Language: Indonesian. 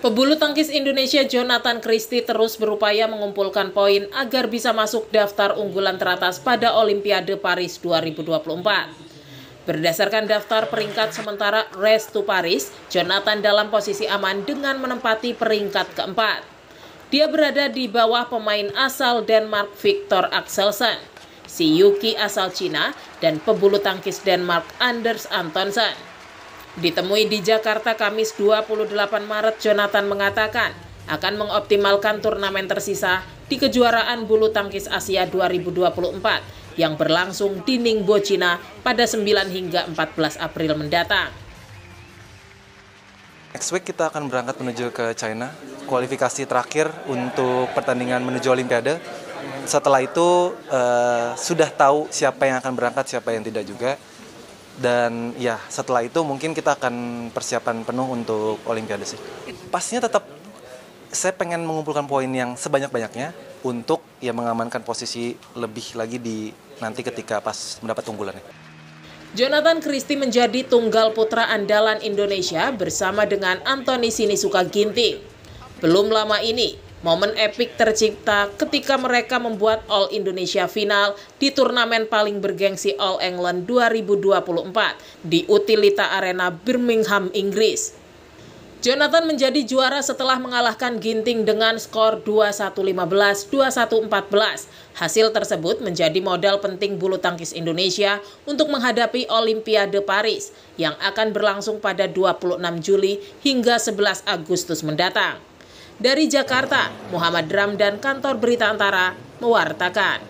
Pebulu tangkis Indonesia Jonathan Christie terus berupaya mengumpulkan poin agar bisa masuk daftar unggulan teratas pada Olimpiade Paris 2024. Berdasarkan daftar peringkat sementara Race to Paris, Jonathan dalam posisi aman dengan menempati peringkat keempat. Dia berada di bawah pemain asal Denmark Victor Axelsen, si Yuki asal Cina, dan pebulu tangkis Denmark Anders Antonsen. Ditemui di Jakarta Kamis 28 Maret, Jonathan mengatakan akan mengoptimalkan turnamen tersisa di kejuaraan bulu tangkis Asia 2024 yang berlangsung di Ningbo, Cina pada 9 hingga 14 April mendatang. Next week kita akan berangkat menuju ke China, kualifikasi terakhir untuk pertandingan menuju Olimpiade. Setelah itu uh, sudah tahu siapa yang akan berangkat, siapa yang tidak juga dan ya setelah itu mungkin kita akan persiapan penuh untuk Olimpiade sih. Pastinya tetap saya pengen mengumpulkan poin yang sebanyak-banyaknya untuk ya mengamankan posisi lebih lagi di nanti ketika pas mendapat unggulannya. Jonathan Christie menjadi tunggal putra andalan Indonesia bersama dengan Anthony Sinisuka Ginting. Belum lama ini, Momen epik tercipta ketika mereka membuat All Indonesia Final di turnamen paling bergengsi All England 2024 di Utilita Arena Birmingham, Inggris. Jonathan menjadi juara setelah mengalahkan Ginting dengan skor 21-15, 21-14. Hasil tersebut menjadi modal penting bulu tangkis Indonesia untuk menghadapi Olimpiade Paris yang akan berlangsung pada 26 Juli hingga 11 Agustus mendatang. Dari Jakarta, Muhammad Ram dan kantor berita antara mewartakan.